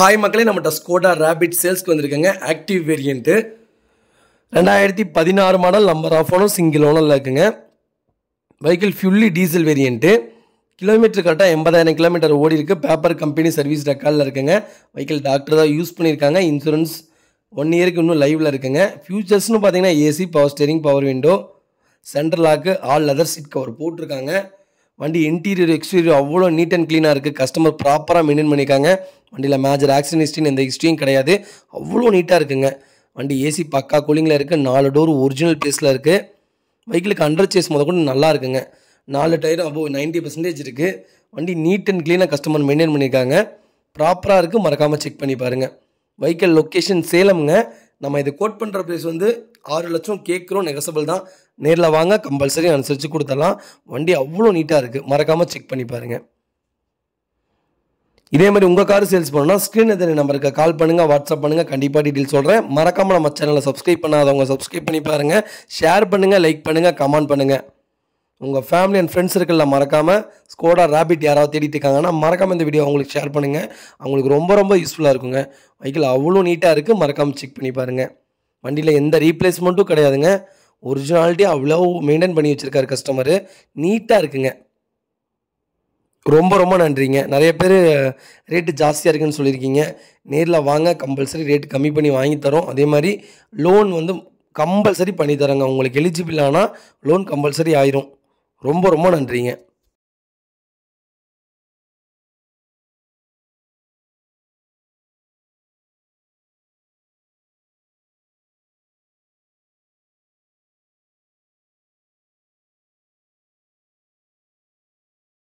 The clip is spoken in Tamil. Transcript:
ஹாய் மக்களே நம்மகிட்ட ஸ்கோடா ரேபிட் சேல்ஸ்க்கு வந்திருக்கங்க ஆக்டிவ் வேரியண்ட்டு ரெண்டாயிரத்தி பதினாறு மாடல் நம்பர் ஆஃப் ஓனும் சிங்கிள் ஓனரில் இருக்குங்க vehicle fully diesel variant kilometre கரெக்டாக எண்பதாயிரம் கிலோமீட்டர் ஓடி இருக்கு பேப்பர் கம்பெனி சர்வீஸ் ரெக்கார்டில் இருக்குங்க வெஹிக்கிள் டாக்டர் தான் யூஸ் பண்ணியிருக்காங்க இன்சூரன்ஸ் ஒன் இயருக்கு இன்னும் லைவில் இருக்குங்க ஃபியூச்சர்ஸ்னு பார்த்தீங்கன்னா AC power steering power window central lock all leather seat cover போட்டிருக்காங்க வண்டி இன்டீரியர் எக்ஸ்டீரியர் அவ்வளோ நீட் அண்ட் க்ளீனாக இருக்குது கஸ்டமர் ப்ராப்பராக மெயின்டைன் பண்ணியிருக்காங்க வண்டியில் மேஜர் ஆக்சிடென்ட் ஹிஸ்ட்ரின்னு எந்த ஹிஸ்ட்ரியும் கிடையாது அவ்வளோ நீட்டாக இருக்குங்க வண்டி ஏசி பக்கா கூலிங்கில் இருக்குது நாலு டோர் ஒரிஜினல் பேஸில் இருக்குது வெஹிக்கிளுக்கு அண்டர் சேஸ் முத கூட நல்லா இருக்குங்க நாலு டயரும் அபோவ் நைன்ட்டி பர்சன்டேஜ் இருக்குது வண்டி நீட் அண்ட் க்ளீனாக கஸ்டமர் மெயின்டைன் பண்ணியிருக்காங்க ப்ராப்பராக இருக்குது மறக்காமல் செக் பண்ணி பாருங்கள் வெஹிக்கல் லொக்கேஷன் சேலம்ங்க நம்ம இதை கோட் பண்ணுற ப்ளேஸ் வந்து ஆறு லட்சம் கேட்குறோம் நெகசபிள் தான் நேரில் வாங்க கம்பல்சரி அனுசரித்து கொடுத்தலாம் வண்டி அவ்வளோ நீட்டாக இருக்குது மறக்காமல் செக் பண்ணி பாருங்கள் இதே மாதிரி உங்கள் கார் சேல்ஸ் பண்ணணும்னா ஸ்க்ரீன் எதிரி நம்பருக்கு கால் பண்ணுங்கள் வாட்ஸ்அப் பண்ணுங்கள் கண்டிப்பாக டீட்டெயில் சொல்கிறேன் மறக்காமல் நம்ம சேனலை சப்ஸ்கிரைப் பண்ணாதவங்க சப்ஸ்கிரைப் பண்ணி பாருங்கள் ஷேர் பண்ணுங்கள் லைக் பண்ணுங்கள் கமெண்ட் பண்ணுங்கள் உங்கள் ஃபேமிலி அண்ட் ஃப்ரெண்ட்ஸ் இருக்கல மறக்காமல் ஸ்கோடா ரேபிட் யாராவது தேடிட்டு இருக்காங்கன்னா மறக்காமல் இந்த வீடியோ அவங்களுக்கு ஷேர் பண்ணுங்கள் அவங்களுக்கு ரொம்ப ரொம்ப யூஸ்ஃபுல்லாக இருக்குங்க வைக்கல் அவ்வளோ நீட்டாக இருக்குது மறக்காமல் செக் பண்ணி பாருங்கள் வண்டியில் எந்த ரீப்ளேஸ்மெண்ட்டும் கிடையாதுங்க ஒரிஜினாலிட்டி அவ்வளோ மெயின்டைன் பண்ணி வச்சுருக்காரு கஸ்டமரு நீட்டாக இருக்குங்க ரொம்ப ரொம்ப நன்றிங்க நிறைய பேர் ரேட்டு ஜாஸ்தியாக இருக்குன்னு சொல்லியிருக்கீங்க நேரில் வாங்க கம்பல்சரி ரேட்டு கம்மி பண்ணி வாங்கி தரோம் அதே மாதிரி லோன் வந்து கம்பல்சரி பண்ணி உங்களுக்கு எலிஜிபிள் ஆனால் லோன் கம்பல்சரி ஆயிரும் ரொம்ப ரொம்ப நன்றிங்க